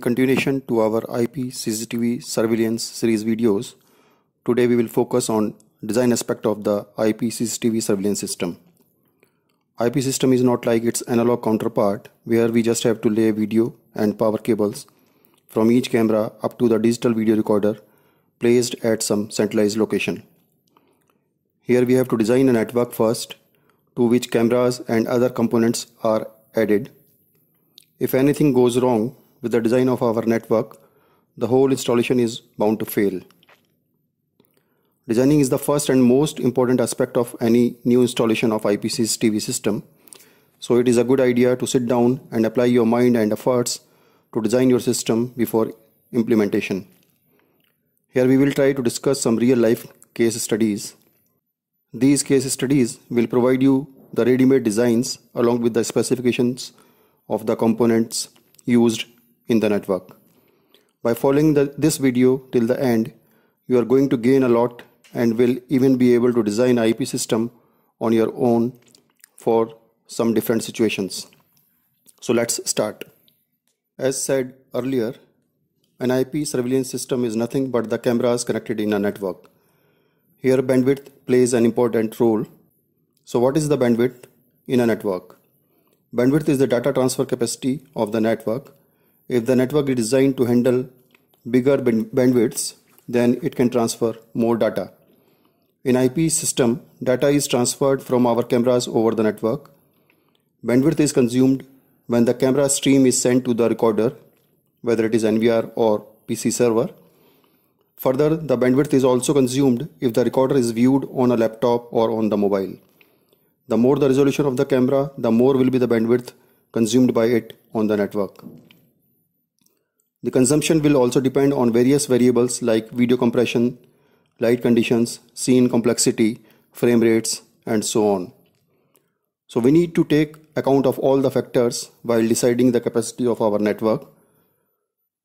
continuation to our IP CCTV surveillance series videos, today we will focus on design aspect of the IP CCTV surveillance system. IP system is not like its analog counterpart where we just have to lay video and power cables from each camera up to the digital video recorder placed at some centralized location. Here we have to design a network first to which cameras and other components are added. If anything goes wrong, with the design of our network, the whole installation is bound to fail. Designing is the first and most important aspect of any new installation of IPC's TV system. So it is a good idea to sit down and apply your mind and efforts to design your system before implementation. Here we will try to discuss some real life case studies. These case studies will provide you the ready-made designs along with the specifications of the components used in the network. By following the, this video till the end, you are going to gain a lot and will even be able to design IP system on your own for some different situations. So let's start. As said earlier, an IP surveillance system is nothing but the cameras connected in a network. Here bandwidth plays an important role. So what is the bandwidth in a network? Bandwidth is the data transfer capacity of the network if the network is designed to handle bigger bandwidths, then it can transfer more data. In IP system, data is transferred from our cameras over the network. Bandwidth is consumed when the camera stream is sent to the recorder, whether it is NVR or PC server. Further, the bandwidth is also consumed if the recorder is viewed on a laptop or on the mobile. The more the resolution of the camera, the more will be the bandwidth consumed by it on the network. The consumption will also depend on various variables like video compression, light conditions, scene complexity, frame rates, and so on. So we need to take account of all the factors while deciding the capacity of our network.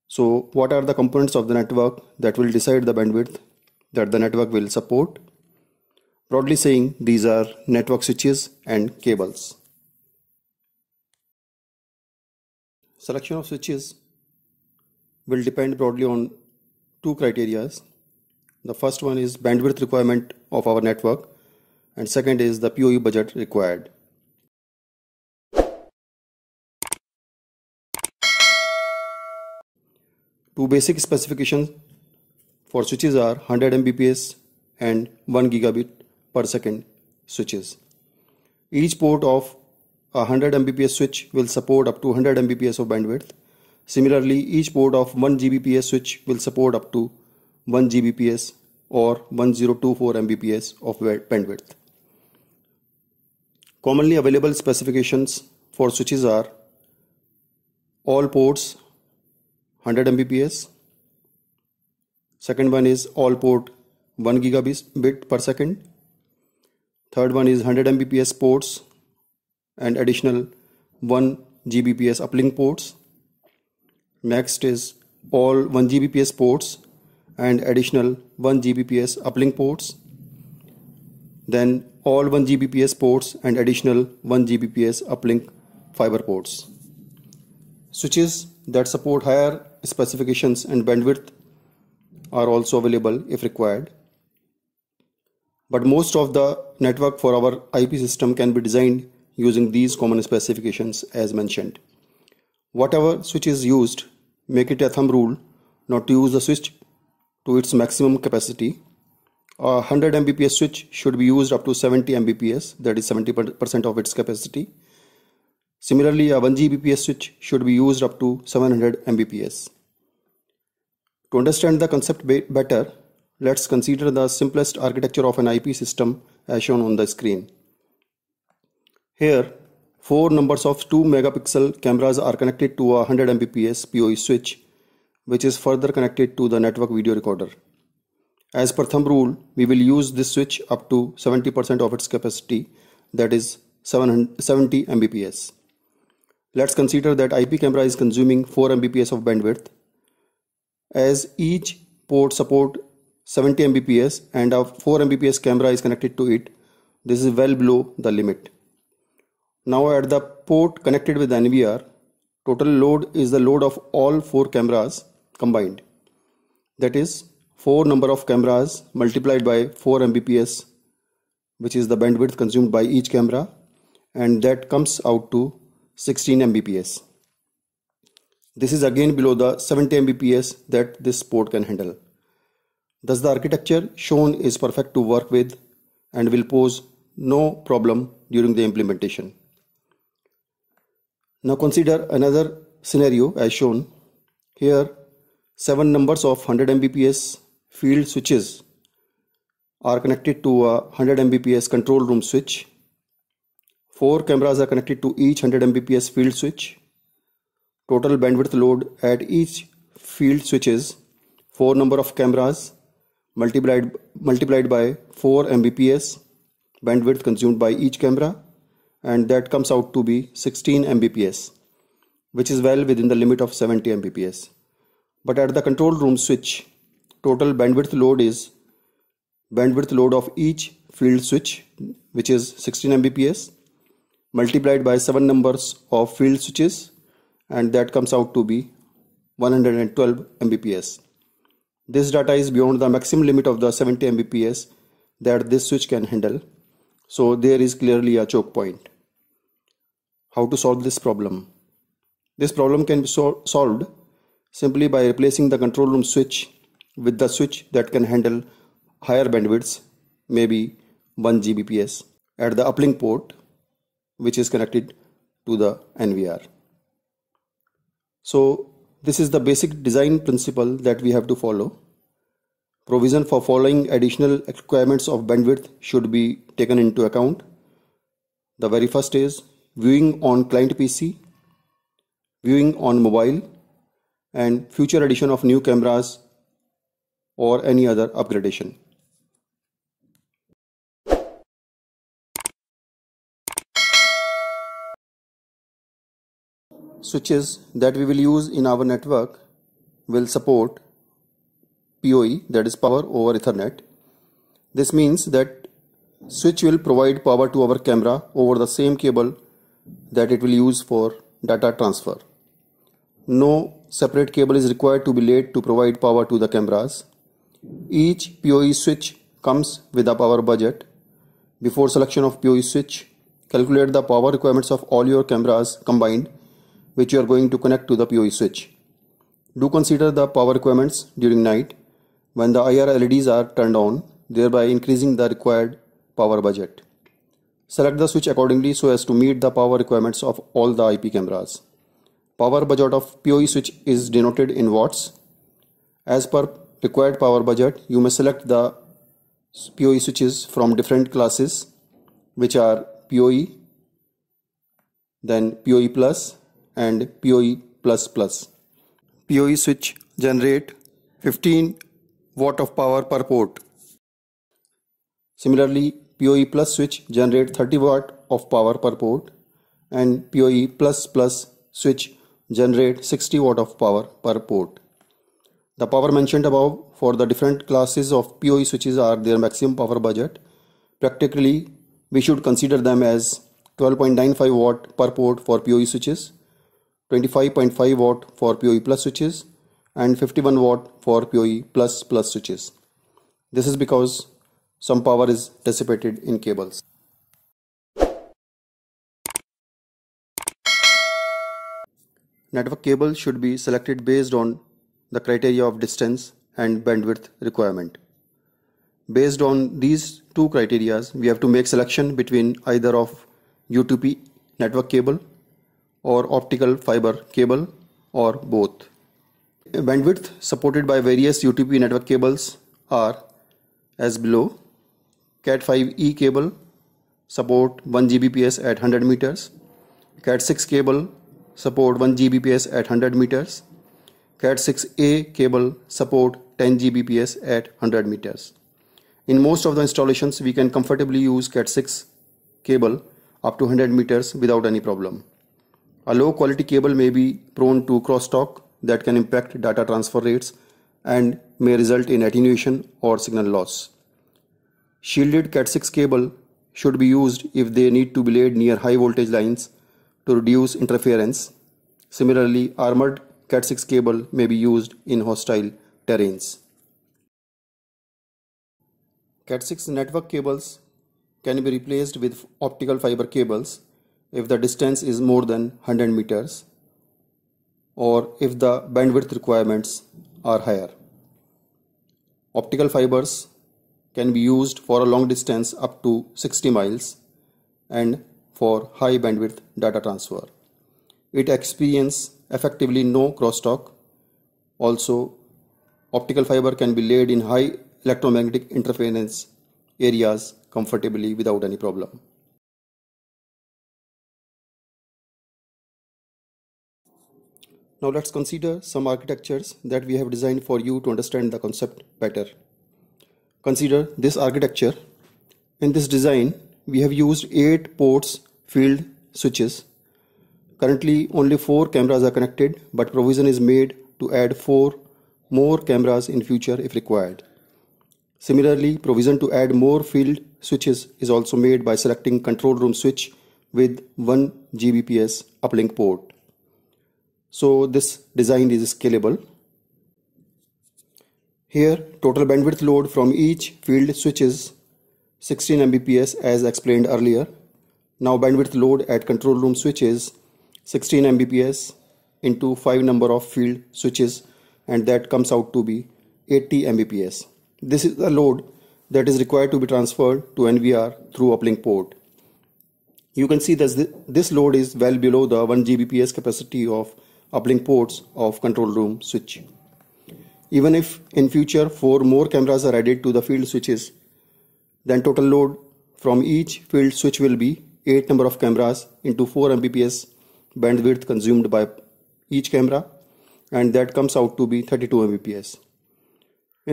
So what are the components of the network that will decide the bandwidth that the network will support? Broadly saying, these are network switches and cables. Selection of switches will depend broadly on two criteria. The first one is bandwidth requirement of our network and second is the POE budget required. Two basic specifications for switches are 100 Mbps and 1 gigabit per second switches. Each port of a 100 Mbps switch will support up to 100 Mbps of bandwidth Similarly, each port of 1 Gbps switch will support up to 1 Gbps or 1024 Mbps of bandwidth. Commonly available specifications for switches are all ports 100 Mbps. Second one is all port 1 gigabit per second. Third one is 100 Mbps ports and additional 1 Gbps uplink ports. Next is all 1 Gbps ports and additional 1 Gbps uplink ports. Then all 1 Gbps ports and additional 1 Gbps uplink fiber ports. Switches that support higher specifications and bandwidth are also available if required. But most of the network for our IP system can be designed using these common specifications as mentioned. Whatever switch is used make it a thumb rule not to use the switch to its maximum capacity. A 100 Mbps switch should be used up to 70 Mbps that is 70% of its capacity. Similarly, a 1 Gbps switch should be used up to 700 Mbps. To understand the concept better, let's consider the simplest architecture of an IP system as shown on the screen. Here, Four numbers of 2 megapixel cameras are connected to a 100 Mbps PoE switch which is further connected to the network video recorder. As per thumb rule, we will use this switch up to 70% of its capacity that is 70 Mbps. Let's consider that IP camera is consuming 4 Mbps of bandwidth as each port support 70 Mbps and a 4 Mbps camera is connected to it. This is well below the limit. Now at the port connected with NVR, total load is the load of all four cameras combined. That is 4 number of cameras multiplied by 4 Mbps which is the bandwidth consumed by each camera and that comes out to 16 Mbps. This is again below the 70 Mbps that this port can handle. Thus the architecture shown is perfect to work with and will pose no problem during the implementation. Now consider another scenario as shown. Here 7 numbers of 100 Mbps field switches are connected to a 100 Mbps control room switch. 4 cameras are connected to each 100 Mbps field switch. Total bandwidth load at each field switch is 4 number of cameras multiplied multiplied by 4 Mbps bandwidth consumed by each camera and that comes out to be 16 Mbps which is well within the limit of 70 Mbps. But at the control room switch total bandwidth load is bandwidth load of each field switch which is 16 Mbps multiplied by 7 numbers of field switches and that comes out to be 112 Mbps. This data is beyond the maximum limit of the 70 Mbps that this switch can handle. So there is clearly a choke point how to solve this problem. This problem can be solved simply by replacing the control room switch with the switch that can handle higher bandwidths, maybe 1 Gbps, at the uplink port which is connected to the NVR. So this is the basic design principle that we have to follow. Provision for following additional requirements of bandwidth should be taken into account. The very first is viewing on client PC, viewing on mobile and future addition of new cameras or any other upgradation. Switches that we will use in our network will support PoE that is power over ethernet. This means that switch will provide power to our camera over the same cable that it will use for data transfer. No separate cable is required to be laid to provide power to the cameras. Each PoE switch comes with a power budget. Before selection of PoE switch, calculate the power requirements of all your cameras combined which you are going to connect to the PoE switch. Do consider the power requirements during night when the IR LEDs are turned on thereby increasing the required power budget. Select the switch accordingly so as to meet the power requirements of all the IP cameras. Power budget of PoE switch is denoted in watts. As per required power budget, you may select the PoE switches from different classes which are PoE, then PoE plus and PoE plus plus. PoE switch generate 15 watt of power per port. Similarly, PoE plus switch generate 30 watt of power per port and PoE plus plus switch generate 60 watt of power per port. The power mentioned above for the different classes of PoE switches are their maximum power budget. Practically, we should consider them as 12.95 watt per port for PoE switches, 25.5 watt for PoE plus switches and 51 watt for PoE plus plus switches. This is because some power is dissipated in cables. Network cable should be selected based on the criteria of distance and bandwidth requirement. Based on these two criteria, we have to make selection between either of U2P network cable or optical fiber cable or both. Bandwidth supported by various UTP network cables are as below Cat5e cable support 1 Gbps at 100 meters. Cat6 cable support 1 Gbps at 100 meters. Cat6a cable support 10 Gbps at 100 meters. In most of the installations, we can comfortably use Cat6 cable up to 100 meters without any problem. A low quality cable may be prone to crosstalk that can impact data transfer rates and may result in attenuation or signal loss. Shielded Cat6 cable should be used if they need to be laid near high voltage lines to reduce interference. Similarly, armored Cat6 cable may be used in hostile terrains. Cat6 network cables can be replaced with optical fiber cables if the distance is more than 100 meters or if the bandwidth requirements are higher. Optical fibers can be used for a long distance up to 60 miles and for high bandwidth data transfer. It experiences effectively no crosstalk. Also, optical fiber can be laid in high electromagnetic interference areas comfortably without any problem. Now let's consider some architectures that we have designed for you to understand the concept better. Consider this architecture. In this design, we have used 8 ports field switches. Currently, only 4 cameras are connected, but provision is made to add 4 more cameras in future if required. Similarly, provision to add more field switches is also made by selecting control room switch with 1 Gbps uplink port. So this design is scalable. Here total bandwidth load from each field switches 16 Mbps as explained earlier. Now bandwidth load at control room switches 16 Mbps into 5 number of field switches and that comes out to be 80 Mbps. This is the load that is required to be transferred to NVR through uplink port. You can see that this load is well below the 1 Gbps capacity of uplink ports of control room switch even if in future four more cameras are added to the field switches then total load from each field switch will be 8 number of cameras into 4 mbps bandwidth consumed by each camera and that comes out to be 32 mbps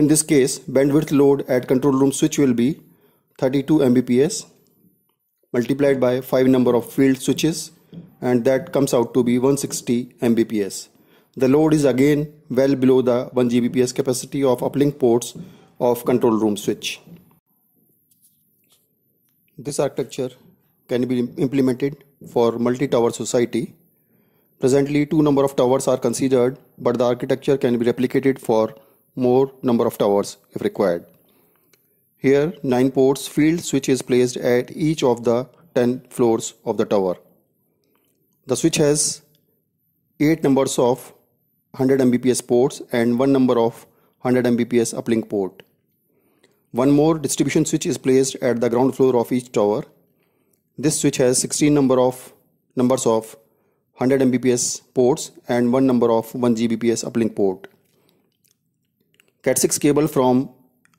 in this case bandwidth load at control room switch will be 32 mbps multiplied by 5 number of field switches and that comes out to be 160 mbps the load is again well below the 1 Gbps capacity of uplink ports of control room switch. This architecture can be implemented for multi-tower society. Presently, two number of towers are considered, but the architecture can be replicated for more number of towers if required. Here, 9 ports field switch is placed at each of the 10 floors of the tower. The switch has 8 numbers of 100 Mbps ports and one number of 100 Mbps uplink port. One more distribution switch is placed at the ground floor of each tower. This switch has 16 number of numbers of 100 Mbps ports and one number of 1 Gbps uplink port. Cat6 cable from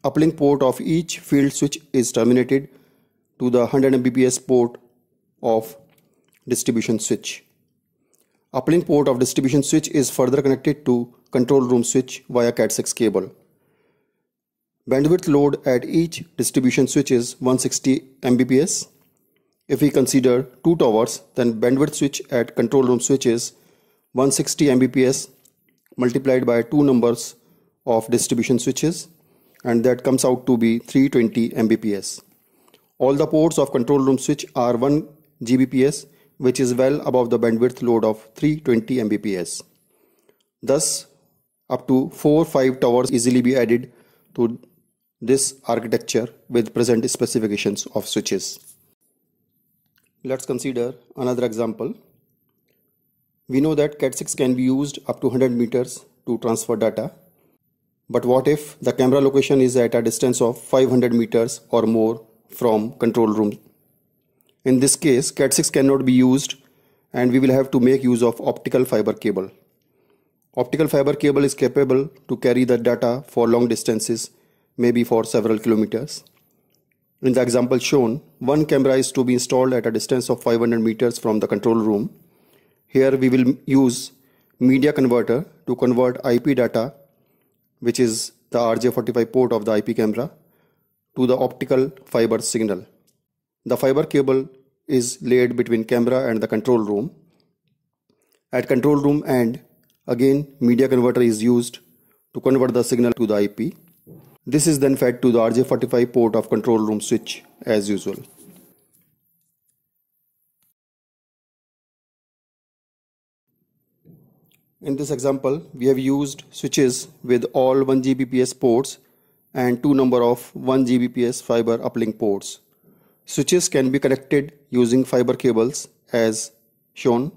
uplink port of each field switch is terminated to the 100 Mbps port of distribution switch. Uplink port of distribution switch is further connected to control room switch via CAT6 cable. Bandwidth load at each distribution switch is 160 Mbps. If we consider two towers, then bandwidth switch at control room switch is 160 Mbps multiplied by two numbers of distribution switches and that comes out to be 320 Mbps. All the ports of control room switch are 1 Gbps which is well above the bandwidth load of 320 Mbps. Thus, up to 4-5 towers easily be added to this architecture with present specifications of switches. Let's consider another example. We know that CAT6 can be used up to 100 meters to transfer data. But what if the camera location is at a distance of 500 meters or more from control room in this case, Cat6 cannot be used and we will have to make use of optical fiber cable. Optical fiber cable is capable to carry the data for long distances, maybe for several kilometers. In the example shown, one camera is to be installed at a distance of 500 meters from the control room. Here we will use media converter to convert IP data, which is the RJ45 port of the IP camera, to the optical fiber signal. The fiber cable is laid between camera and the control room. At control room end, again media converter is used to convert the signal to the IP. This is then fed to the RJ45 port of control room switch as usual. In this example, we have used switches with all 1 Gbps ports and two number of 1 Gbps fiber uplink ports. Switches can be connected using fiber cables as shown.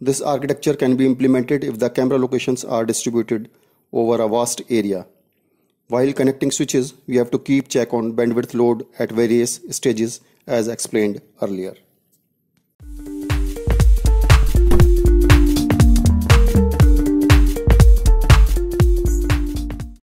This architecture can be implemented if the camera locations are distributed over a vast area. While connecting switches, we have to keep check on bandwidth load at various stages as explained earlier.